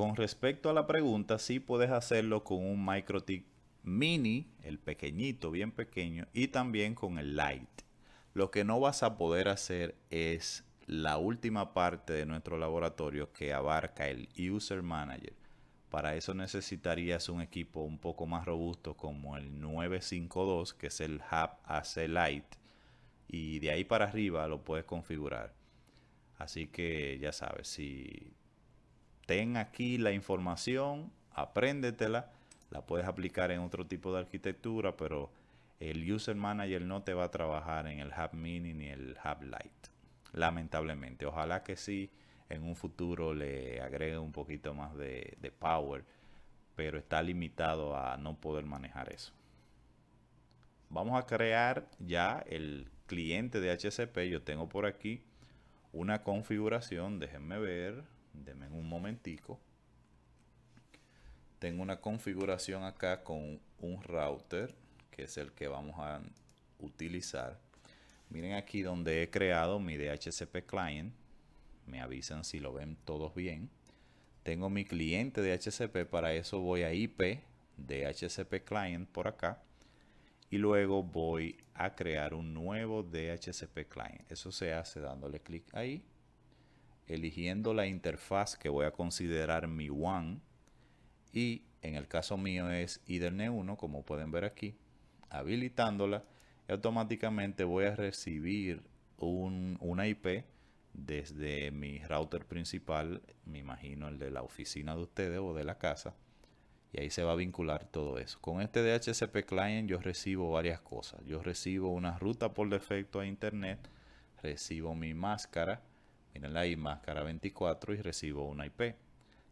Con respecto a la pregunta, sí puedes hacerlo con un MicroTik mini, el pequeñito, bien pequeño, y también con el light. Lo que no vas a poder hacer es la última parte de nuestro laboratorio que abarca el User Manager. Para eso necesitarías un equipo un poco más robusto como el 952, que es el Hub AC Lite. Y de ahí para arriba lo puedes configurar. Así que ya sabes, si ten aquí la información, apréndetela, la puedes aplicar en otro tipo de arquitectura, pero el User Manager no te va a trabajar en el Hub Mini ni el Hub Lite, lamentablemente. Ojalá que sí, en un futuro le agregue un poquito más de, power, pero está limitado a no poder manejar eso. Vamos a crear ya el cliente de HCP. Yo tengo por aquí una configuración, déjenme ver. Denme un momentico. Tengo una configuración acá con un router, que es el que vamos a utilizar. Miren aquí donde he creado mi DHCP client. Me avisan si lo ven todos bien. Tengo mi cliente DHCP, para eso voy a IP DHCP client por acá y luego voy a crear un nuevo DHCP client. Eso se hace dándole clic ahí eligiendo la interfaz que voy a considerar mi one y en el caso mío es Ethernet 1 como pueden ver aquí habilitándola automáticamente voy a recibir un, una IP desde mi router principal me imagino el de la oficina de ustedes o de la casa y ahí se va a vincular todo eso con este DHCP client yo recibo varias cosas yo recibo una ruta por defecto a internet recibo mi máscara Miren la máscara 24 y recibo una IP.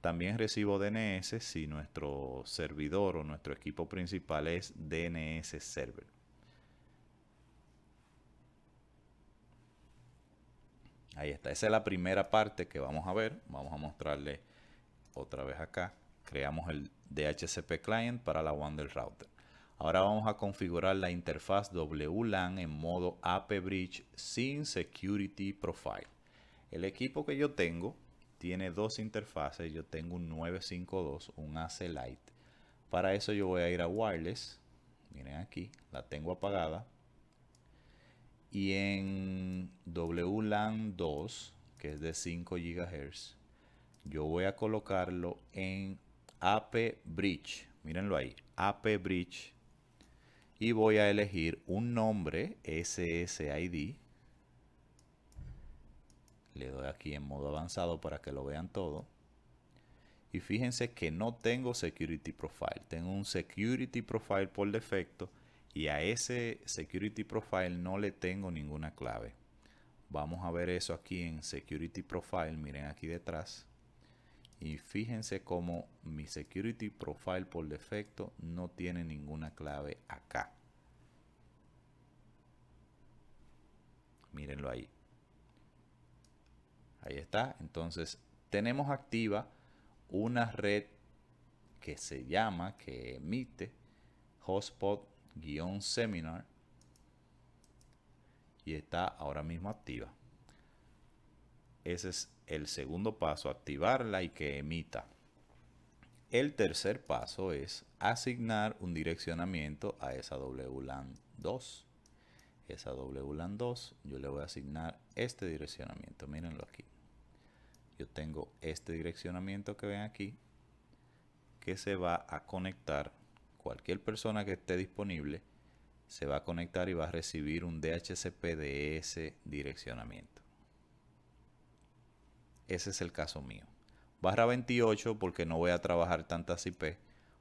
También recibo DNS si nuestro servidor o nuestro equipo principal es DNS Server. Ahí está. Esa es la primera parte que vamos a ver. Vamos a mostrarle otra vez acá. Creamos el DHCP client para la Wander Router. Ahora vamos a configurar la interfaz WLAN en modo AP Bridge sin Security Profile. El equipo que yo tengo tiene dos interfaces. Yo tengo un 952, un AC Lite. Para eso yo voy a ir a wireless. Miren aquí, la tengo apagada. Y en WLAN 2, que es de 5 GHz, yo voy a colocarlo en AP Bridge. Mírenlo ahí, AP Bridge. Y voy a elegir un nombre SSID le doy aquí en modo avanzado para que lo vean todo. Y fíjense que no tengo Security Profile. Tengo un Security Profile por defecto. Y a ese Security Profile no le tengo ninguna clave. Vamos a ver eso aquí en Security Profile. Miren aquí detrás. Y fíjense cómo mi Security Profile por defecto no tiene ninguna clave acá. Mírenlo ahí. Ahí está. Entonces, tenemos activa una red que se llama, que emite hotspot-seminar y está ahora mismo activa. Ese es el segundo paso, activarla y que emita. El tercer paso es asignar un direccionamiento a esa WLAN 2. Esa WLAN 2 yo le voy a asignar este direccionamiento. Mírenlo aquí tengo este direccionamiento que ven aquí que se va a conectar cualquier persona que esté disponible se va a conectar y va a recibir un DHCP de ese direccionamiento ese es el caso mío barra 28 porque no voy a trabajar tantas IP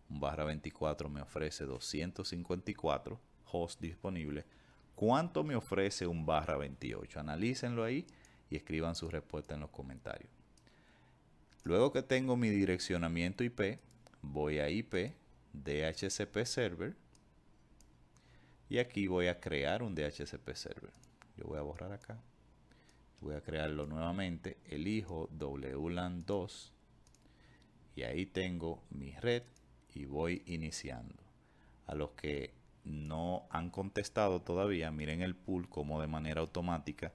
un barra 24 me ofrece 254 hosts disponibles ¿Cuánto me ofrece un barra 28? Analícenlo ahí y escriban su respuesta en los comentarios. Luego que tengo mi direccionamiento IP, voy a IP, DHCP Server, y aquí voy a crear un DHCP Server. Yo voy a borrar acá. Voy a crearlo nuevamente. Elijo WLAN 2 y ahí tengo mi red y voy iniciando. A los que no han contestado todavía, miren el pool como de manera automática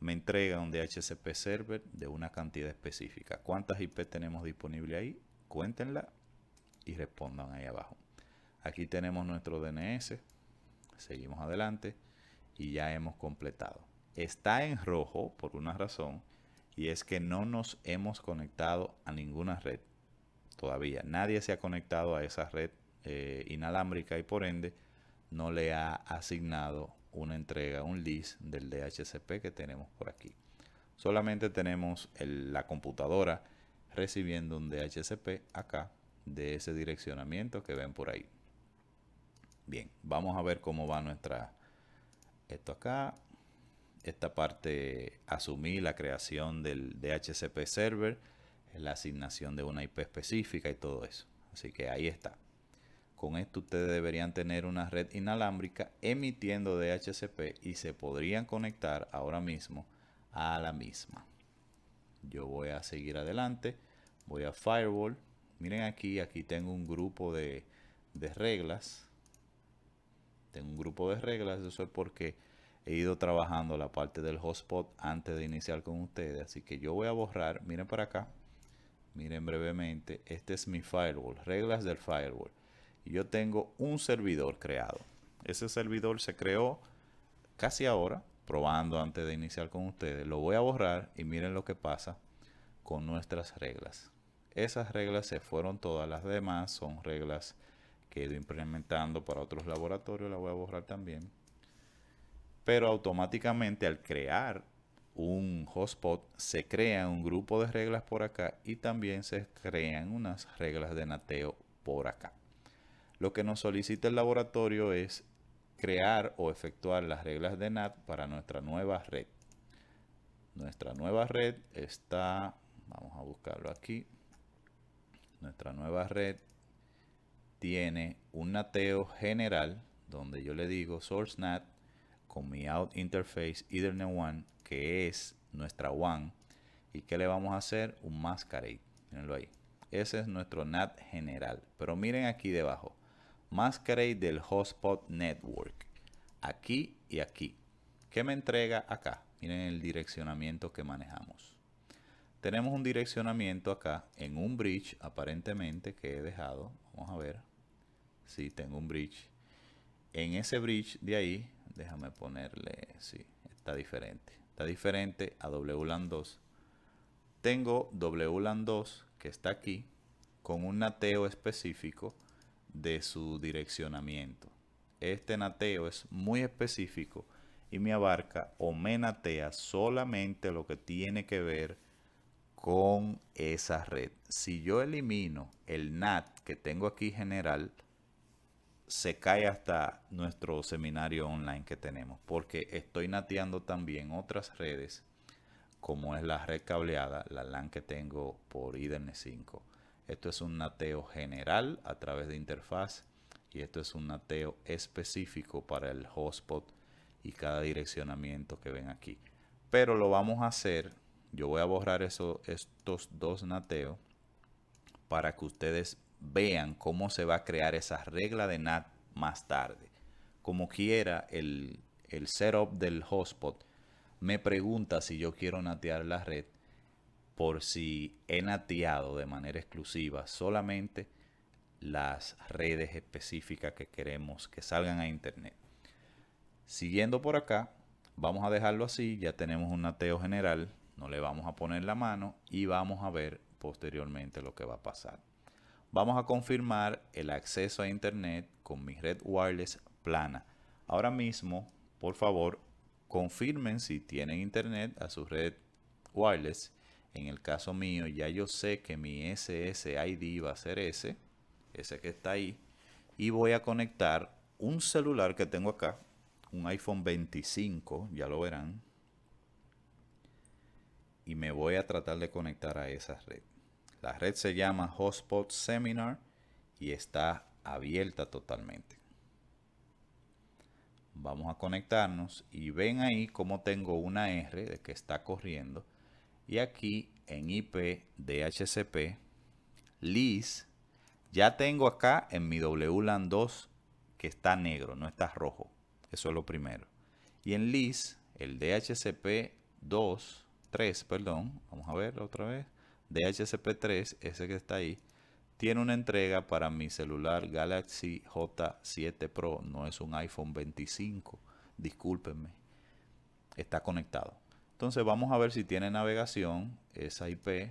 me entrega un DHCP server de una cantidad específica. ¿Cuántas IP tenemos disponible ahí? Cuéntenla y respondan ahí abajo. Aquí tenemos nuestro DNS. Seguimos adelante y ya hemos completado. Está en rojo por una razón y es que no nos hemos conectado a ninguna red todavía. Nadie se ha conectado a esa red eh, inalámbrica y por ende no le ha asignado una entrega, un list del DHCP que tenemos por aquí. Solamente tenemos la computadora recibiendo un DHCP acá de ese direccionamiento que ven por ahí. Bien, vamos a ver cómo va nuestra... Esto acá, esta parte asumí la creación del DHCP server, la asignación de una IP específica y todo eso. Así que ahí está. Con esto ustedes deberían tener una red inalámbrica emitiendo DHCP y se podrían conectar ahora mismo a la misma. Yo voy a seguir adelante, voy a Firewall. Miren aquí, aquí tengo un grupo de, reglas. Tengo un grupo de reglas, eso es porque he ido trabajando la parte del hotspot antes de iniciar con ustedes. Así que yo voy a borrar, miren para acá, miren brevemente, este es mi firewall, reglas del firewall yo tengo un servidor creado. Ese servidor se creó casi ahora, probando antes de iniciar con ustedes. Lo voy a borrar y miren lo que pasa con nuestras reglas. Esas reglas se fueron todas las demás, son reglas que he ido implementando para otros laboratorios, la voy a borrar también. Pero automáticamente al crear un hotspot se crea un grupo de reglas por acá y también se crean unas reglas de nateo por acá. Lo que nos solicita el laboratorio es crear o efectuar las reglas de NAT para nuestra nueva red. Nuestra nueva red está, vamos a buscarlo aquí, nuestra nueva red tiene un nateo general donde yo le digo source NAT con mi out interface Ethernet one que es nuestra one y que le vamos a hacer un masquerade. Mírenlo ahí. Ese es nuestro NAT general. Pero miren aquí debajo. Masquerade del Hotspot Network. Aquí y aquí. ¿Qué me entrega acá? Miren el direccionamiento que manejamos. Tenemos un direccionamiento acá en un bridge aparentemente que he dejado. Vamos a ver si sí, tengo un bridge. En ese bridge de ahí, déjame ponerle, sí, está diferente. Está diferente a WLAN 2. Tengo WLAN 2 que está aquí con un nateo específico de su direccionamiento. Este nateo es muy específico y me abarca o me natea solamente lo que tiene que ver con esa red. Si yo elimino el NAT que tengo aquí general, se cae hasta nuestro seminario online que tenemos, porque estoy nateando también otras redes, como es la red cableada, la LAN que tengo por Ethernet 5 esto es un nateo general a través de interfaz y esto es un nateo específico para el hotspot y cada direccionamiento que ven aquí. Pero lo vamos a hacer, yo voy a borrar estos dos nateos para que ustedes vean cómo se va a crear esa regla de NAT más tarde. Como quiera, el, el setup del hotspot me pregunta si yo quiero natear la red por si he nateado de manera exclusiva solamente las redes específicas que queremos que salgan a internet. Siguiendo por acá, vamos a dejarlo así, ya tenemos un nateo general, no le vamos a poner la mano y vamos a ver posteriormente lo que va a pasar. Vamos a confirmar el acceso a internet con mi red wireless plana. Ahora mismo, por favor, confirmen si tienen internet a su red wireless en el caso mío, ya yo sé que mi SSID va a ser ese, ese que está ahí, y voy a conectar un celular que tengo acá, un iPhone 25, ya lo verán, y me voy a tratar de conectar a esa red. La red se llama Hotspot Seminar y está abierta totalmente. Vamos a conectarnos y ven ahí como tengo una R de que está corriendo y aquí en IP DHCP, LIS, ya tengo acá en mi WLAN 2 que está negro, no está rojo. Eso es lo primero. Y en LIS, el DHCP 2, 3, perdón, vamos a ver otra vez. DHCP 3, ese que está ahí, tiene una entrega para mi celular Galaxy J7 Pro. No es un iPhone 25, discúlpenme. Está conectado. Entonces vamos a ver si tiene navegación, esa IP,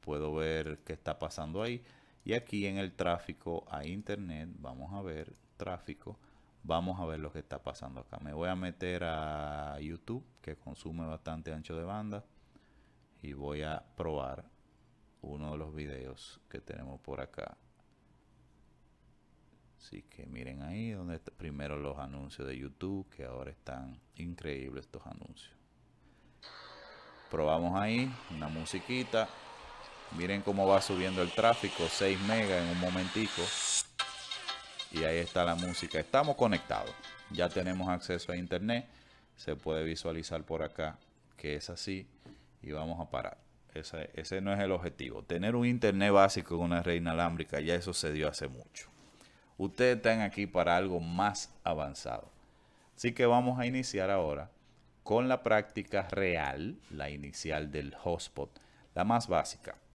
puedo ver qué está pasando ahí. Y aquí en el tráfico a internet, vamos a ver tráfico, vamos a ver lo que está pasando acá. Me voy a meter a YouTube, que consume bastante ancho de banda, y voy a probar uno de los videos que tenemos por acá. Así que miren ahí donde primero los anuncios de YouTube, que ahora están increíbles estos anuncios. Probamos ahí, una musiquita. Miren cómo va subiendo el tráfico, 6 mega en un momentico. Y ahí está la música. Estamos conectados. Ya tenemos acceso a internet. Se puede visualizar por acá que es así. Y vamos a parar. Ese, no es el objetivo. Tener un internet básico en una red inalámbrica, ya eso se dio hace mucho. Ustedes están aquí para algo más avanzado. Así que vamos a iniciar ahora con la práctica real, la inicial del hotspot, la más básica.